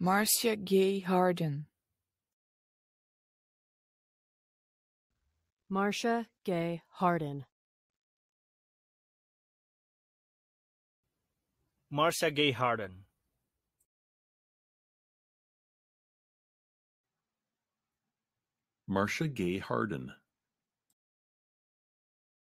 Marcia Gay Harden. Marcia Gay Harden. Marcia Gay Harden. Marcia Gay Harden.